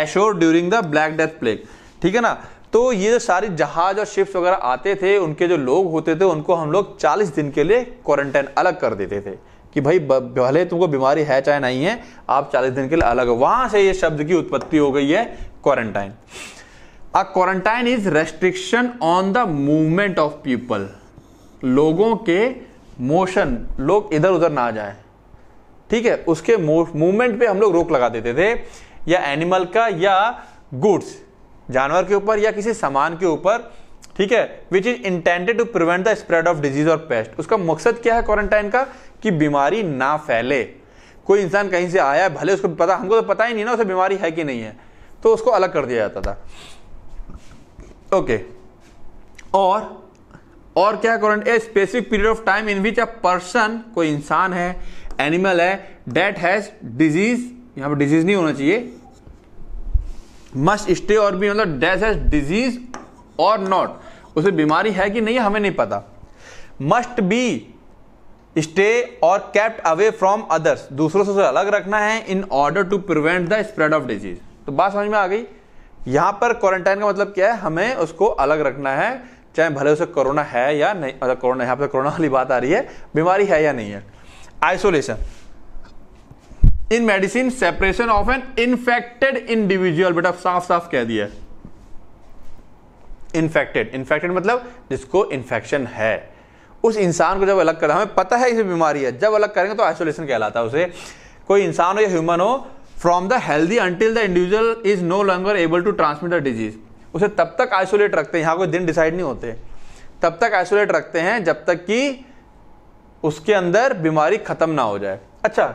ashore during the black death plague ठीक है ना तो ये जो सारी जहाज और शिप्स वगैरह आते थे उनके जो लोग होते थे उनको हम लोग 40 दिन के लिए क्वारंटाइन अलग कर देते थे कि भाई भले तुमको बीमारी है चाहे नहीं है आप 40 दिन के लिए अलग वहां से ये शब्द की उत्पत्ति हो गई है quarantine a quarantine is restriction on the movement of people लोगों के मोशन लोग इधर उधर ना जाए ठीक है उसके मूवमेंट पे हम लोग रोक लगा देते थे या एनिमल का या गुड्स जानवर के ऊपर या किसी सामान के ऊपर ठीक है which is intended to prevent the spread of disease और पेस्ट उसका मकसद क्या है क्वारंटाइन का कि बीमारी ना फैले कोई इंसान कहीं से आया भले उसको पता हमको तो पता ही नहीं ना उसे बीमारी है कि नहीं है तो उसको अलग कर दिया जाता था ओके और और क्या current a specific period of time in which a person कोई इंसान है एनिमल है डेट हैज डिजीज यहां पर डिजीज नहीं होना चाहिए मस्ट स्टे और भी मतलब डेट हैज डिजीज और नॉट उसे बीमारी है कि नहीं हमें नहीं पता मस्ट बी स्टे और कैप्ट अवे फ्रॉम अदर्स दूसरों से उसे अलग रखना है in order to prevent the spread of disease तो बात समझ में आ गई यहां पर क्वारंटाइन का मतलब क्या है हमें उसको अलग रखना है चाहे भले उसे कोरोना है या नहीं मतलब कोरोना यहां पर कोरोना तो वाली बात आ रही है बीमारी है या नहीं है isolation in medicine separation of an infected individual बेटा साफ साफ कह दिया इन्फेक्टेड इन्फेक्टेड मतलब जिसको इन्फेक्शन है उस इंसान को जब अलग कर हमें पता है इसे बीमारी है जब अलग करेंगे तो आइसोलेशन कहलाता है उसे कोई इंसान हो या ह्यूमन हो from the healthy until the individual is no longer able to transmit the disease उसे तब तक आइसोलेट रखते हैं यहाँ कोई दिन डिसाइड नहीं होते तब तक आइसोलेट रखते हैं जब तक कि उसके अंदर बीमारी खत्म ना हो जाए अच्छा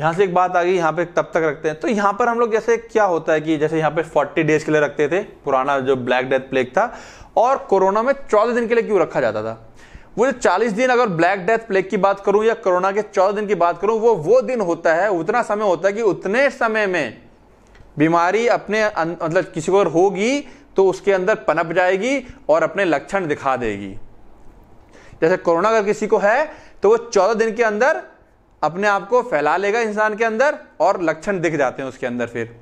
यहाँ से एक बात आ गई यहाँ पे तब तक रखते हैं तो यहाँ पर हम लोग जैसे क्या होता है कि जैसे यहाँ पे 40 डेज के लिए रखते थे पुराना जो ब्लैक डेथ प्लेग था और कोरोना में 14 दिन के लिए क्यों रखा जाता था वो जो 40 दिन अगर ब्लैक डेथ प्लेग की बात करूं या कोरोना के 14 दिन की बात करूं वो वो दिन होता है उतना समय होता है कि उतने समय में बीमारी अपने अं, मतलब किसी को अगर होगी तो उसके अंदर पनप जाएगी और अपने लक्षण दिखा देगी जैसे कोरोना अगर किसी को है तो वो चौदह दिन के अंदर अपने आप को फैला लेगा इंसान के अंदर और लक्षण दिख जाते हैं उसके अंदर फिर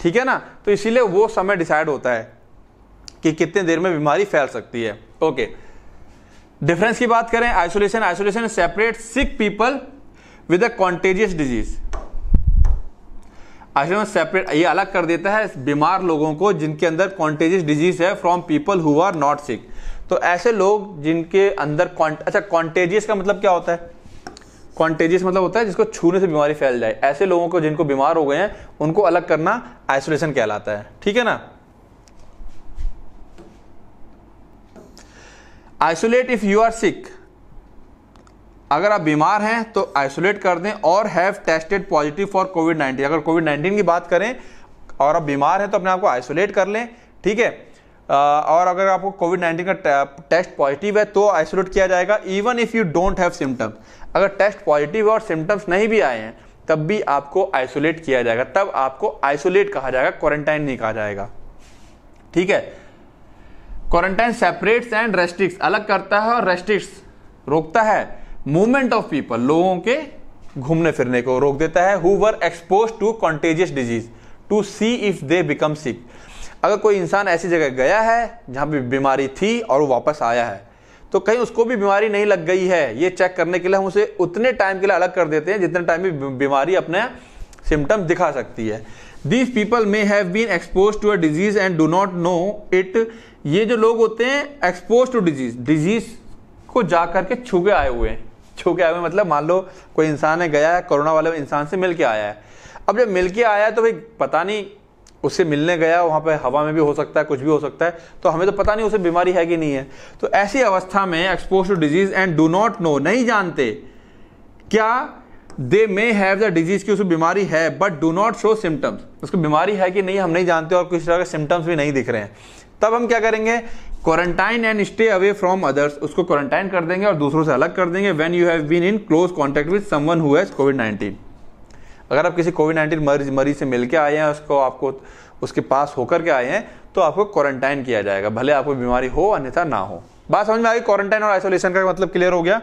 ठीक है ना तो इसीलिए वो समय डिसाइड होता है कि कितने देर में बीमारी फैल सकती है ओके okay. डिफरेंस की बात करें isolation isolation separate sick people with a contagious disease isolation separate ये अलग कर देता है बीमार लोगों को जिनके अंदर कॉन्टेजियस डिजीज है from people who are not sick तो ऐसे लोग जिनके अंदर अच्छा कॉन्टेजियस का मतलब क्या होता है कॉन्टेजियस मतलब होता है जिसको छूने से बीमारी फैल जाए ऐसे लोगों को जिनको बीमार हो गए हैं उनको अलग करना आइसोलेशन कहलाता है ठीक है ना isolate if you are sick अगर आप बीमार हैं तो आइसोलेट कर दें और have tested positive for COVID nineteen अगर कोविड नाइन्टीन की बात करें और आप बीमार हैं तो अपने आप को आइसोलेट कर लें ठीक है और अगर आपको कोविड नाइन्टीन का टेस्ट पॉजिटिव है तो आइसोलेट किया जाएगा even if you don't have symptoms अगर टेस्ट पॉजिटिव है और सिम्टम्स नहीं भी आए हैं तब भी आपको आइसोलेट किया जाएगा तब आपको आइसोलेट कहा जाएगा क्वारंटाइन नहीं कहा जाएगा ठीक है क्वारंटाइन सेपरेट्स एंड रेस्ट्रिक्स अलग करता है और रेस्ट्रिक्स रोकता है मूवमेंट ऑफ पीपल लोगों के घूमने फिरने को रोक देता है whoever expose to contagious disease to see if they become sick अगर कोई इंसान ऐसी जगह गया है जहाँ भी बीमारी थी और वो वापस आया है तो कहीं उसको भी बीमारी नहीं लग गई है ये चेक करने के लिए हम उसे उतने टाइम के लिए अलग कर देते हैं जितने टाइम भी बीमारी अपने सिम्टम दिखा सकती है these people may have been expose to a disease and do not know it ये जो लोग होते हैं एक्सपोज टू डिजीज डिजीज को जा करके छू के आए हुए हैं छू के आए हुए मतलब मान लो कोई इंसान है गया है कोरोना वाले इंसान से मिल के आया है अब जब मिल के आया है तो भाई पता नहीं उससे मिलने गया वहाँ पर हवा में भी हो सकता है कुछ भी हो सकता है तो हमें तो पता नहीं उसे बीमारी है कि नहीं है तो ऐसी अवस्था में expose to disease and do not know नहीं जानते क्या they may have the disease की उसको बीमारी है but do not show symptoms उसको बीमारी है कि नहीं हम नहीं जानते और किसी तरह के सिम्टम्स भी नहीं दिख रहे हैं तब हम क्या करेंगे quarantine and stay away from others उसको क्वारंटाइन कर देंगे और दूसरों से अलग कर देंगे when you have been in close contact with someone who has COVID nineteen अगर आप किसी कोविड नाइन्टीन मरीज मरीज से मिलकर आए हैं उसको आपको उसके पास होकर के आए हैं तो आपको क्वारंटाइन किया जाएगा भले आपको बीमारी हो अन्यथा ना हो बात समझ में आई क्वारंटाइन और आइसोलेशन का मतलब क्लियर हो गया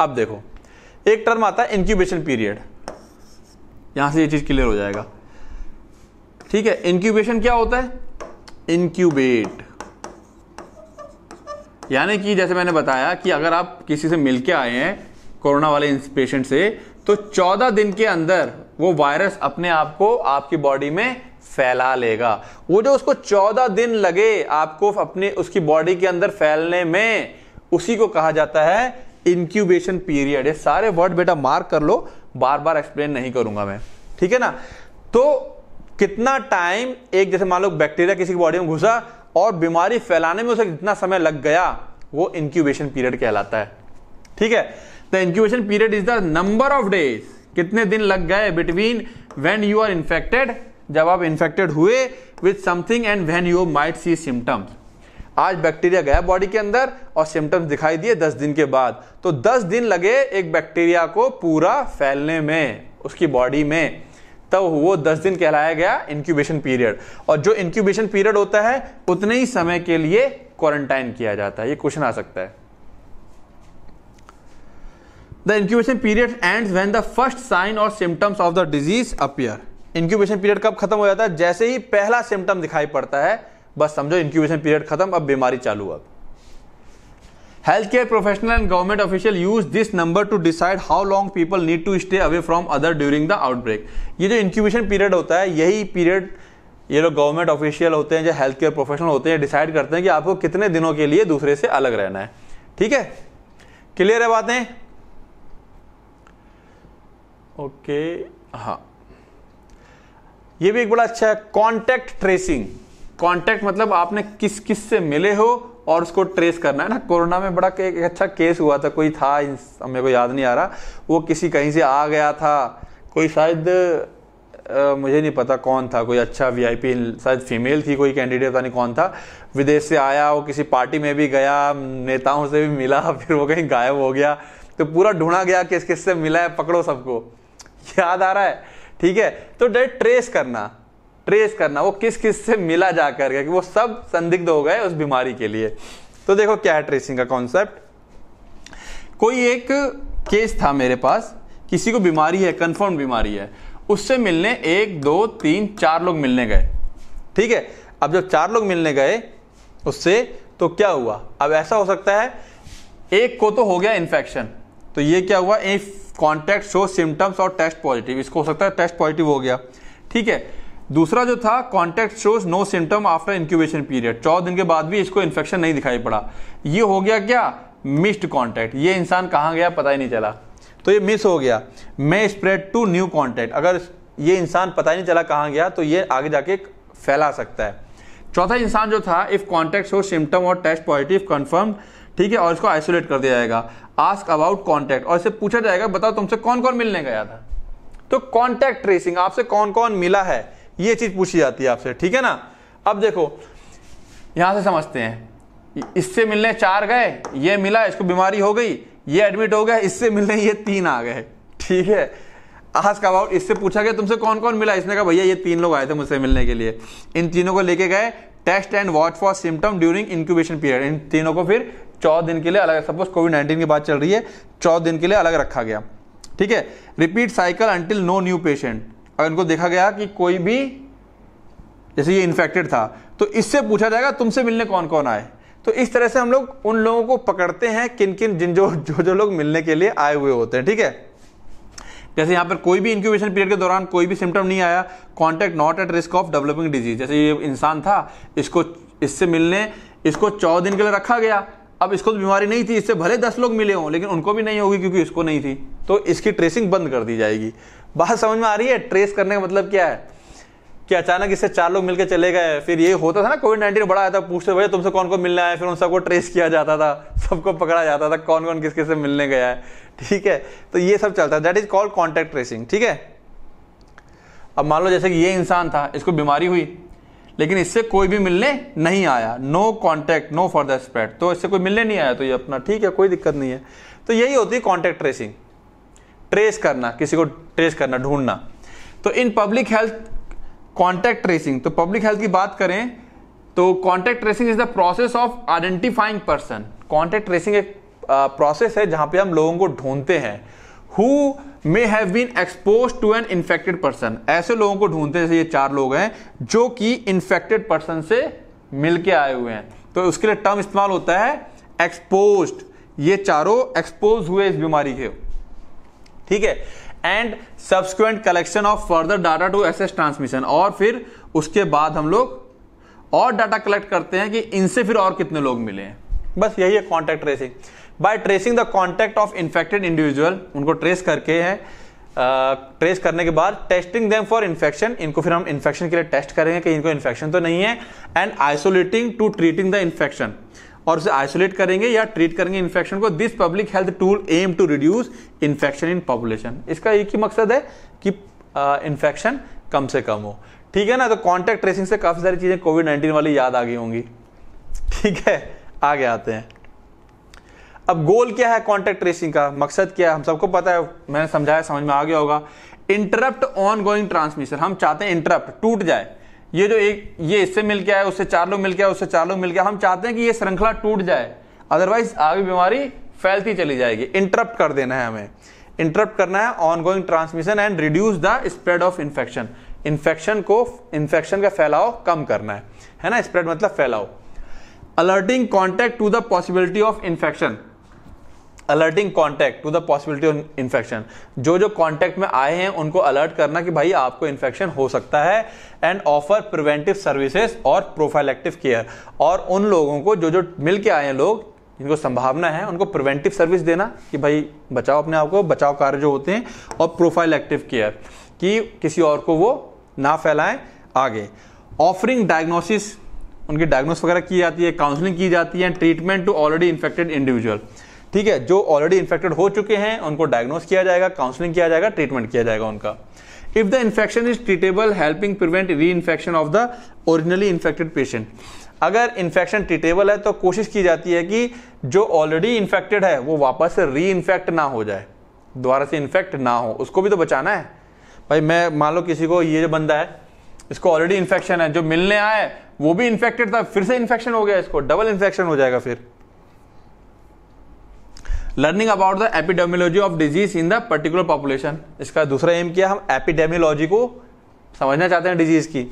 अब देखो एक टर्म आता है इंक्यूबेशन पीरियड यहां से ये चीज क्लियर हो जाएगा ठीक है इंक्यूबेशन क्या होता है इनक्यूबेट यानी कि जैसे मैंने बताया कि अगर आप किसी से मिलके आए हैं कोरोना वाले पेशेंट से तो 14 दिन के अंदर वो वायरस अपने आप को आपकी बॉडी में फैला लेगा वो जो उसको 14 दिन लगे आपको अपने उसकी बॉडी के अंदर फैलने में उसी को कहा जाता है इंक्यूबेशन पीरियड ये सारे वर्ड बेटा मार्क कर लो बार बार एक्सप्लेन नहीं करूंगा मैं ठीक है ना तो कितना टाइम एक जैसे मान लो बैक्टीरिया किसी की बॉडी में घुसा और बीमारी फैलाने में उसे कितना समय लग गया वो इंक्यूबेशन पीरियड कहलाता है ठीक है the incubation period is the number of days कितने दिन लग गए between when you are infected जब आप इन्फेक्टेड हुए with something and when you might see symptoms आज बैक्टीरिया गया बॉडी के अंदर और सिम्टम्स दिखाई दिए दस दिन के बाद तो दस दिन लगे एक बैक्टीरिया को पूरा फैलने में उसकी बॉडी में तब वो दस दिन कहलाया गया इंक्यूबेशन पीरियड और जो इंक्यूबेशन पीरियड होता है उतने ही समय के लिए क्वारंटाइन किया जाता है ये क्वेश्चन आ सकता है the incubation period and when the first sign और symptoms of the disease appear incubation period कब खत्म हो जाता है जैसे ही पहला सिम्टम दिखाई पड़ता है बस समझो इंक्यूबेशन पीरियड खत्म अब बीमारी चालू अब health care professional and government official use this number to decide how long people need to stay away from other during the outbreak ये जो इंक्यूबेशन पीरियड होता है यही पीरियड ये लोग गवर्नमेंट ऑफिशियल होते हैं जो हेल्थ केयर प्रोफेशनल होते हैं डिसाइड करते हैं कि आपको कितने दिनों के लिए दूसरे से अलग रहना है ठीक है क्लियर है बातें ओके हाँ ये भी एक बड़ा अच्छा है कॉन्टैक्ट ट्रेसिंग कॉन्टैक्ट मतलब आपने किस किस से मिले हो और उसको ट्रेस करना है ना कोरोना में बड़ा एक अच्छा केस हुआ था कोई था मेरे को याद नहीं आ रहा वो किसी कहीं से आ गया था कोई शायद मुझे नहीं पता कौन था कोई अच्छा वीआईपी शायद फीमेल थी कोई कैंडिडेट पता नहीं कौन था विदेश से आया वो किसी पार्टी में भी गया नेताओं से भी मिला फिर वो कहीं गायब हो गया तो पूरा ढूंढा गया किस किस से मिला है पकड़ो सबको याद आ रहा है ठीक है तो डेट ट्रेस करना ट्रेस करना वो किस किस से मिला जा करके कि वो सब संदिग्ध हो गए उस बीमारी के लिए तो देखो क्या है ट्रेसिंग का कॉन्सेप्ट कोई एक केस था मेरे पास किसी को बीमारी है कन्फर्म बीमारी है उससे मिलने एक दो तीन चार लोग मिलने गए ठीक है अब जब चार लोग मिलने गए उससे तो क्या हुआ अब ऐसा हो सकता है एक को तो हो गया इन्फेक्शन तो ये क्या हुआ इफ कॉन्टैक्ट शो सिम्टम्स और टेस्ट पॉजिटिव इसको हो सकता है टेस्ट पॉजिटिव हो गया ठीक है दूसरा जो था contact shows no symptom after incubation period चौदह दिन के बाद भी इसको इन्फेक्शन नहीं दिखाई पड़ा ये हो गया क्या मिस्ड कॉन्टैक्ट ये इंसान कहाँ गया पता ही नहीं चला तो ये मिस हो गया may spread to new contact अगर ये इंसान पता ही नहीं चला कहाँ गया तो ये आगे जाके फैला सकता है चौथा इंसान जो था इफ़ कॉन्टैक्ट हो सिम्टम और टेस्ट पॉजिटिव कन्फर्म ठीक है और इसको आइसोलेट कर दिया जाएगा आस्क अबाउट कॉन्टैक्ट और इसे पूछा जाएगा बताओ तुमसे कौन कौन मिलने गया था तो कॉन्टैक्ट ट्रेसिंग आपसे कौन कौन मिला है ये चीज पूछी जाती है आपसे ठीक है ना अब देखो यहां से समझते हैं इससे मिलने चार गए ये मिला इसको बीमारी हो गई ये एडमिट हो गया इससे मिलने ये तीन आ गए ठीक है आज का अबाउट इससे पूछा गया तुमसे कौन कौन मिला इसने कहा भैया ये तीन लोग आए थे मुझसे मिलने के लिए इन तीनों को लेके गए test and watch for symptom during incubation period इन तीनों को फिर चौदह दिन के लिए अलग सपोज कोविड नाइन्टीन की बात चल रही है चौदह दिन के लिए अलग रखा गया ठीक है repeat cycle until no new patient और इनको देखा गया कि कोई भी जैसे ये इन्फेक्टेड था तो इससे पूछा जाएगा तुमसे मिलने कौन कौन आए तो इस तरह से हम लोग उन लोगों को पकड़ते हैं किन किन जिन जो जो जो लोग मिलने के लिए आए हुए होते हैं ठीक है जैसे यहाँ पर कोई भी इंक्यूबेशन पीरियड के दौरान कोई भी सिम्टम नहीं आया contact not at risk of developing disease जैसे ये इंसान था इसको इससे मिलने इसको चौदह दिन के लिए रखा गया अब इसको तो बीमारी नहीं थी इससे भले दस लोग मिले हों लेकिन उनको भी नहीं होगी क्योंकि इसको नहीं थी तो इसकी ट्रेसिंग बंद कर दी जाएगी बात समझ में आ रही है ट्रेस करने का मतलब क्या है कि अचानक इससे चार लोग मिलकर चले गए फिर ये होता था ना कोविड नाइन्टीन बड़ा आया था पूछते भैया तुमसे कौन कौन मिलना है फिर उन सबको ट्रेस किया जाता था सबको पकड़ा जाता था कौन कौन किस किस से मिलने गया है ठीक है तो ये सब चलता है that is called contact tracing ठीक है अब मान लो जैसे कि ये इंसान था इसको बीमारी हुई लेकिन इससे कोई भी मिलने नहीं आया no contact no further spread तो इससे कोई मिलने नहीं आया तो ये अपना ठीक है कोई दिक्कत नहीं है तो यही होती है कॉन्टैक्ट ट्रेसिंग ट्रेस करना किसी को ट्रेस करना ढूंढना तो in public health contact tracing तो पब्लिक हेल्थ की बात करें तो contact tracing is the process of identifying person contact tracing एक प्रोसेस है जहां पे हम लोगों को ढूंढते हैं who may have been expose to an infected person ऐसे लोगों को ढूंढते जैसे ये चार लोग हैं जो कि इन्फेक्टेड पर्सन से मिलके आए हुए हैं तो उसके लिए टर्म इस्तेमाल होता है एक्सपोज ये चारों एक्सपोज हुए इस बीमारी के ठीक है and subsequent collection of further data to assess transmission और फिर उसके बाद हम लोग और डाटा कलेक्ट करते हैं कि इनसे फिर और कितने लोग मिले हैं बस यही है contact tracing by tracing the contact of infected individual उनको ट्रेस करके है ट्रेस करने के बाद टेस्टिंग देम फॉर इन्फेक्शन इनको फिर हम इन्फेक्शन के लिए टेस्ट करेंगे कि इनको इन्फेक्शन तो नहीं है and isolating to treating the infection और उसे आइसोलेट करेंगे या ट्रीट करेंगे इन्फेक्शन को this public health tool aim to reduce infection in population इसका एक ही मकसद है कि इन्फेक्शन कम से कम हो ठीक है ना तो कॉन्टैक्ट ट्रेसिंग से काफ़ी सारी चीज़ें कोविड नाइन्टीन वाली याद आ गई होंगी ठीक है आगे आते हैं अब गोल क्या है कॉन्टैक्ट ट्रेसिंग का मकसद क्या है हम सबको पता है मैंने समझाया समझ में आ गया होगा इंटरप्ट ऑन गोइंग ट्रांसमिशन हम चाहते हैं इंटरप्ट टूट जाए ये जो एक ये इससे मिल गया है उससे चार लोग मिल गया उससे चार लोग मिल गया हम चाहते हैं कि ये श्रृंखला टूट जाए अदरवाइज आगे बीमारी फैलती चली जाएगी इंटरप्ट कर देना है हमें इंटरप्ट करना है ongoing transmission and reduce the spread of infection infection को इन्फेक्शन का फैलाव कम करना है है ना स्प्रेड मतलब फैलाव alerting contact to the possibility of infection alerting contact to the possibility of infection जो जो कॉन्टैक्ट में आए हैं उनको अलर्ट करना कि भाई आपको इन्फेक्शन हो सकता है एंड ऑफर प्रिवेंटिव सर्विसेज और प्रोफाइलेक्टिव केयर और उन लोगों को जो जो मिल के आए हैं लोग जिनको संभावना है उनको प्रिवेंटिव सर्विस देना कि भाई बचाओ अपने आप को बचाव कार्य जो होते हैं और प्रोफाइलेक्टिव केयर कि किसी और को वो ना फैलाएं आगे ऑफरिंग डायग्नोसिस उनकी डायग्नोस वगैरह की जाती है काउंसलिंग की जाती है treatment to already infected individual ठीक है जो ऑलरेडी इन्फेक्टेड हो चुके हैं उनको डायग्नोस किया जाएगा काउंसलिंग किया जाएगा ट्रीटमेंट किया जाएगा उनका if the infection is treatable helping prevent reinfection of the originally infected patient अगर इन्फेक्शन ट्रीटेबल है तो कोशिश की जाती है कि जो ऑलरेडी इन्फेक्टेड है वो वापस से री इन्फेक्ट ना हो जाए दोबारा से इन्फेक्ट ना हो उसको भी तो बचाना है भाई मैं मान लो किसी को ये जो बंदा है इसको ऑलरेडी इन्फेक्शन है जो मिलने आए वो भी इन्फेक्टेड था फिर से इन्फेक्शन हो गया इसको डबल इन्फेक्शन हो जाएगा फिर learning about the epidemiology of disease in the particular population इसका दूसरा एम किया हम एपिडेमियोलॉजी को समझना चाहते हैं डिजीज की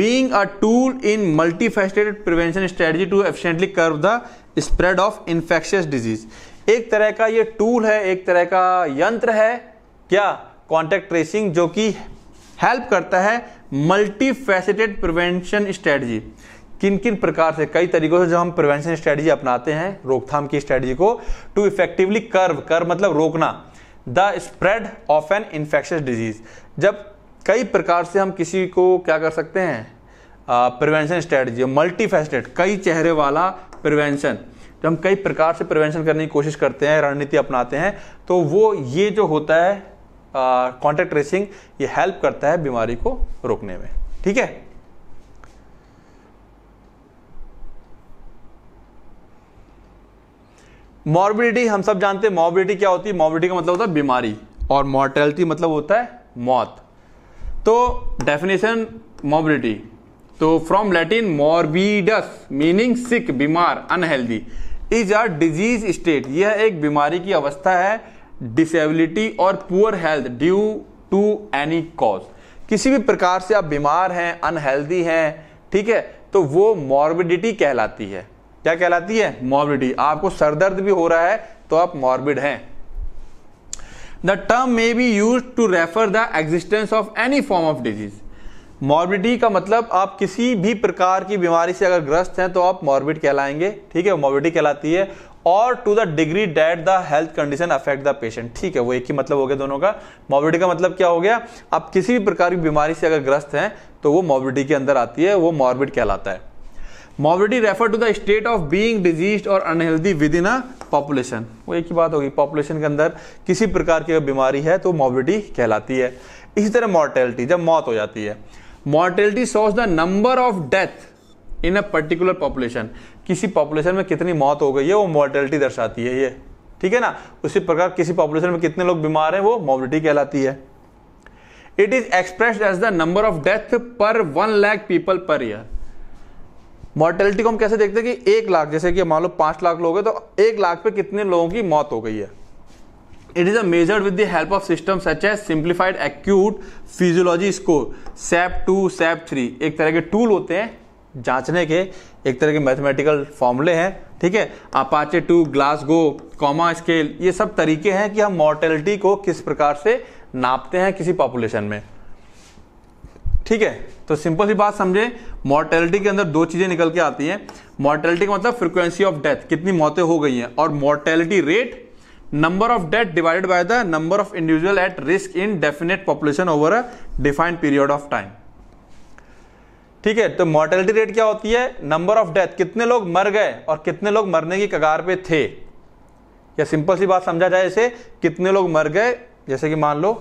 being a tool in multifaceted prevention strategy to efficiently curb the spread of infectious disease एक तरह का ये टूल है एक तरह का यंत्र है क्या कॉन्टैक्ट ट्रेसिंग जो कि हेल्प करता है मल्टी फैसेटेड प्रिवेंशन स्ट्रेटजी किन किन प्रकार से कई तरीकों से जो हम प्रिवेंशन स्ट्रेटजी अपनाते हैं रोकथाम की स्ट्रेटजी को टू इफेक्टिवली कर्व कर्व मतलब रोकना the spread of an infectious disease जब कई प्रकार से हम किसी को क्या कर सकते हैं प्रिवेंशन स्ट्रेटजी मल्टी फैसटेड कई चेहरे वाला प्रिवेंशन जब हम कई प्रकार से प्रिवेंशन करने की कोशिश करते हैं रणनीति अपनाते हैं तो वो ये जो होता है कॉन्टैक्ट ट्रेसिंग ये हेल्प करता है बीमारी को रोकने में ठीक है मॉर्बिडिटी हम सब जानते हैं मॉर्बिडिटी क्या होती है मॉर्बिडिटी का मतलब होता है बीमारी और मॉर्टेलिटी मतलब होता है मौत तो डेफिनेशन मॉर्बिडिटी तो from Latin morbidus meaning sick बीमार unhealthy is are disease state यह एक बीमारी की अवस्था है डिसेबिलिटी और poor health due to any cause किसी भी प्रकार से आप बीमार हैं अनहेल्दी हैं ठीक है तो वो मॉर्बिडिटी कहलाती है क्या कहलाती है मॉर्बिडिटी आपको सरदर्द भी हो रहा है तो आप मॉर्बिड हैं the term may be use to refer the existence of any form of disease morbidity का मतलब आप किसी भी प्रकार की बीमारी से अगर ग्रस्त हैं तो आप मॉर्बिड कहलाएंगे ठीक है मॉर्बिडिटी कहलाती है और to the degree that the health condition affect the patient ठीक है वो एक ही मतलब हो गया दोनों का मॉबिलिटी का मतलब क्या हो गया आप किसी भी प्रकार की बीमारी से अगर ग्रस्त हैं तो वो मॉबिलिटी के अंदर आती है वो मॉर्बिड कहलाता है morbidity refer to the state of being disease और unhealthy within a population वो एक ही बात होगी पॉपुलेशन के अंदर किसी प्रकार की बीमारी है तो मॉबिलिटी कहलाती है इसी तरह मॉर्टेलिटी जब मौत हो जाती है mortality shows the number of death in a particular population किसी पॉपुलेशन में कितनी मौत हो गई है वो मॉर्टेलिटी दर्शाती है ये ठीक है ना उसी प्रकार किसी पॉपुलेशन में कितने लोग बीमार हैं वो मॉबिलिटी कहलाती है it is expressed as the number of death per one lakh people per year mortality को हम कैसे देखते हैं कि एक लाख जैसे कि मान लो पांच लाख लोग हैं तो एक लाख पे कितने लोगों की मौत हो गई है it is a measured with the help of system such as simplified acute physiology score SAPS two SAPS three एक तरह के टूल होते हैं जांचने के एक तरह के मैथमेटिकल फॉर्मूले हैं ठीक है APACHE two Glasgow coma scale ये सब तरीके हैं कि हम मॉर्टेलिटी को किस प्रकार से नापते हैं किसी पॉपुलेशन में ठीक है तो सिंपल सी बात समझे मोर्टेलिटी के अंदर दो चीजें निकल के आती हैं मोर्टेलिटी का मतलब फ्रीक्वेंसी ऑफ डेथ कितनी मौतें हो गई हैं और mortality rate number of death divided by the number of individual at risk in definite population over a defined period of time ठीक है तो मोर्टेलिटी रेट क्या होती है नंबर ऑफ डेथ कितने लोग मर गए और कितने लोग मरने की कगार पे थे या सिंपल सी बात समझा जाए इसे कितने लोग मर गए जैसे कि मान लो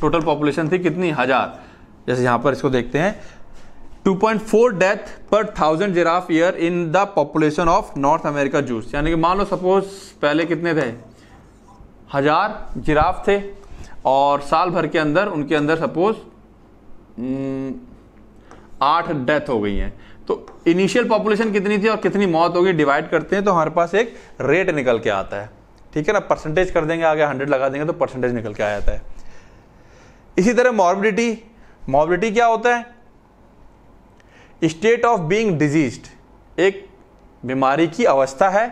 टोटल पॉपुलेशन थी कितनी हजार जैसे यहां पर इसको देखते हैं 2.4 death per thousand giraffe year in the population of North America zoos यानी कि मान लो सपोज पहले कितने थे हजार जिराफ थे और साल भर के अंदर उनके अंदर सपोज हम्म, आठ डेथ हो गई हैं तो इनिशियल पॉपुलेशन कितनी थी और कितनी मौत होगी डिवाइड करते हैं तो हमारे पास एक रेट निकल के आता है ठीक है ना परसेंटेज कर देंगे आगे हंड्रेड लगा देंगे तो परसेंटेज निकल के आ जाता है इसी तरह मॉर्बिडिटी मॉबिलिटी क्या होता है स्टेट ऑफ बीइंग डिजीज्ड एक बीमारी की अवस्था है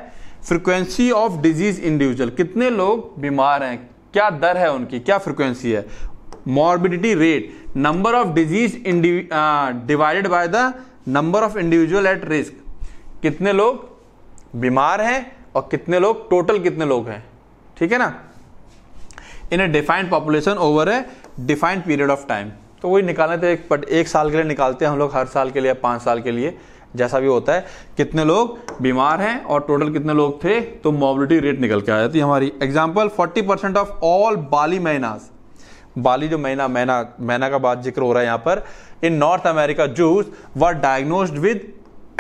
फ्रिक्वेंसी ऑफ डिजीज इंडिविजुअल कितने लोग बीमार हैं क्या दर है उनकी क्या फ्रिक्वेंसी है morbidity rate number of disease divided by the number of individual at risk कितने लोग बीमार हैं और कितने लोग टोटल कितने लोग हैं ठीक है ना in a defined population over a defined period of time तो वही निकालने थे एक पट एक साल के लिए निकालते हैं हम लोग हर साल के लिए पाँच साल के लिए जैसा भी होता है कितने लोग बीमार हैं और टोटल कितने लोग थे तो मोबिलिटी रेट निकल के आ जाती है हमारी example forty percent of all Bali mynahs Bali जो मैना मैना मैना का बात जिक्र हो रहा है यहाँ पर in North America zoos were diagnosed with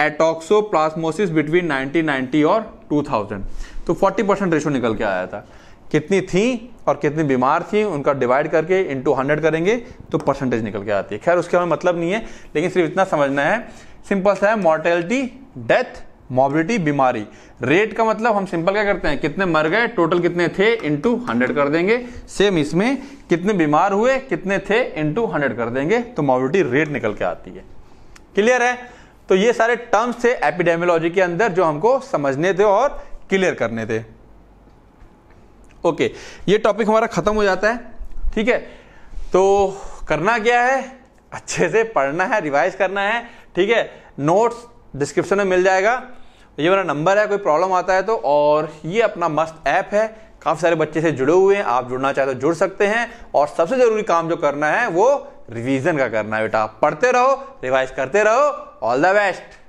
toxoplasmosis between 1990 और 2000 तो 40 परसेंट रेशो निकल के आया था कितनी थी और कितनी बीमार थी उनका डिवाइड करके इंटू हंड्रेड करेंगे तो परसेंटेज निकल के आती है खैर उसके हमें मतलब नहीं है लेकिन सिर्फ इतना समझना है सिंपल सा है मॉर्टेलिटी डेथ मॉबिलिटी बीमारी रेट का मतलब हम सिंपल क्या करते हैं कितने मर गए टोटल कितने थे इंटू हंड्रेड कर देंगे सेम इसमें कितने बीमार हुए कितने थे इंटू हंड्रेड कर देंगे तो मॉबिलिटी रेट निकल के आती है क्लियर है तो ये सारे टर्म्स थे एपिडेमियोलॉजी के अंदर जो हमको समझने थे और क्लियर करने थे ओके ये टॉपिक हमारा ख़त्म हो जाता है ठीक है तो करना क्या है अच्छे से पढ़ना है रिवाइज करना है ठीक है नोट्स डिस्क्रिप्शन में मिल जाएगा ये मेरा नंबर है कोई प्रॉब्लम आता है तो और ये अपना मस्त ऐप है काफ़ी सारे बच्चे से जुड़े हुए हैं आप जुड़ना चाहे तो जुड़ सकते हैं और सबसे ज़रूरी काम जो करना है वो रिवीजन का करना है बेटा पढ़ते रहो रिवाइज करते रहो ऑल द बेस्ट